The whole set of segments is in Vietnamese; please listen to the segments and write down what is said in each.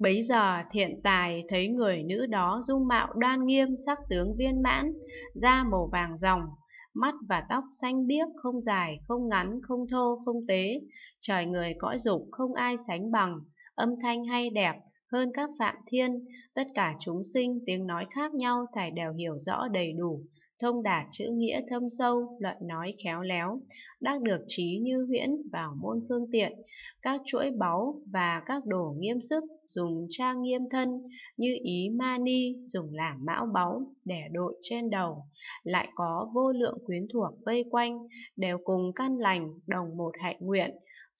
Bấy giờ thiện tài thấy người nữ đó dung mạo đoan nghiêm sắc tướng viên mãn, da màu vàng ròng, mắt và tóc xanh biếc không dài, không ngắn, không thô, không tế. Trời người cõi dục không ai sánh bằng, âm thanh hay đẹp, hơn các phạm thiên, tất cả chúng sinh tiếng nói khác nhau thải đều hiểu rõ đầy đủ, thông đạt chữ nghĩa thâm sâu, luận nói khéo léo, đắc được trí như huyễn vào môn phương tiện, các chuỗi báu và các đồ nghiêm sức dùng trang nghiêm thân như ý mani dùng làm mão báu để đội trên đầu, lại có vô lượng quyến thuộc vây quanh, đều cùng căn lành, đồng một hạnh nguyện,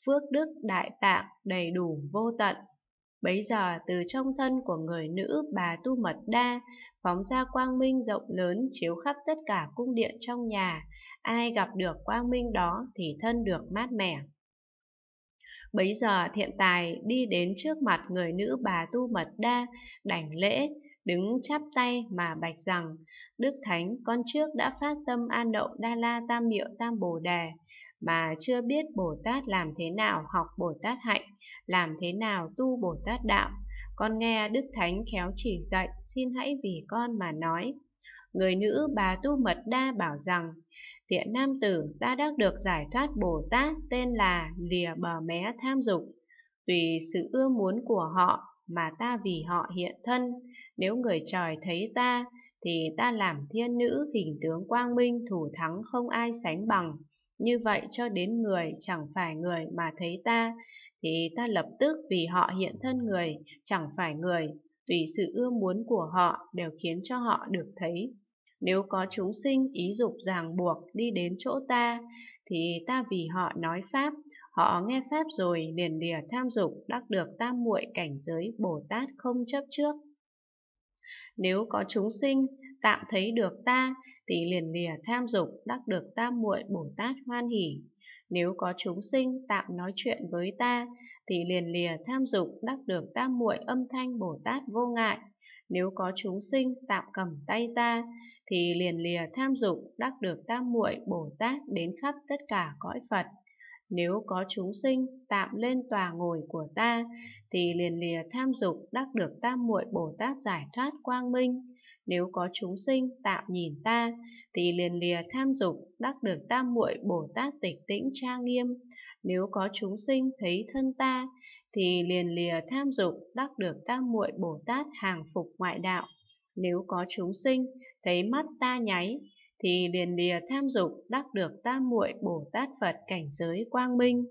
phước đức đại tạng đầy đủ vô tận Bấy giờ từ trong thân của người nữ bà Tu Mật Đa phóng ra quang minh rộng lớn chiếu khắp tất cả cung điện trong nhà. Ai gặp được quang minh đó thì thân được mát mẻ. Bấy giờ thiện tài đi đến trước mặt người nữ bà Tu Mật Đa, đảnh lễ, đứng chắp tay mà bạch rằng, Đức Thánh con trước đã phát tâm an đậu Đa La Tam Miệu Tam Bồ Đề, mà chưa biết Bồ Tát làm thế nào học Bồ Tát hạnh, làm thế nào tu Bồ Tát đạo. Con nghe Đức Thánh khéo chỉ dạy, xin hãy vì con mà nói. Người nữ bà Tu Mật Đa bảo rằng, thiện nam tử ta đã được giải thoát Bồ Tát tên là lìa bờ mé tham dục. Tùy sự ưa muốn của họ mà ta vì họ hiện thân, nếu người trời thấy ta thì ta làm thiên nữ hình tướng quang minh thủ thắng không ai sánh bằng. Như vậy cho đến người chẳng phải người mà thấy ta, thì ta lập tức vì họ hiện thân người, chẳng phải người, tùy sự ưa muốn của họ đều khiến cho họ được thấy. Nếu có chúng sinh ý dục ràng buộc đi đến chỗ ta, thì ta vì họ nói Pháp, họ nghe Pháp rồi liền lìa tham dục đắc được tam muội cảnh giới Bồ Tát không chấp trước. Nếu có chúng sinh tạm thấy được ta thì liền lìa tham dục đắc được tam muội Bồ Tát hoan hỷ. Nếu có chúng sinh tạm nói chuyện với ta thì liền lìa tham dục đắc được tam muội âm thanh Bồ Tát vô ngại. Nếu có chúng sinh tạm cầm tay ta thì liền lìa tham dục đắc được tam muội Bồ Tát đến khắp tất cả cõi Phật. Nếu có chúng sinh tạm lên tòa ngồi của ta, thì liền lìa tham dục đắc được tam muội Bồ Tát giải thoát quang minh. Nếu có chúng sinh tạm nhìn ta, thì liền lìa tham dục đắc được tam muội Bồ Tát tịch tĩnh tra nghiêm. Nếu có chúng sinh thấy thân ta, thì liền lìa tham dục đắc được tam muội Bồ Tát hàng phục ngoại đạo. Nếu có chúng sinh thấy mắt ta nháy, thì liền lìa tham dục đắc được tam muội Bồ Tát Phật cảnh giới quang minh.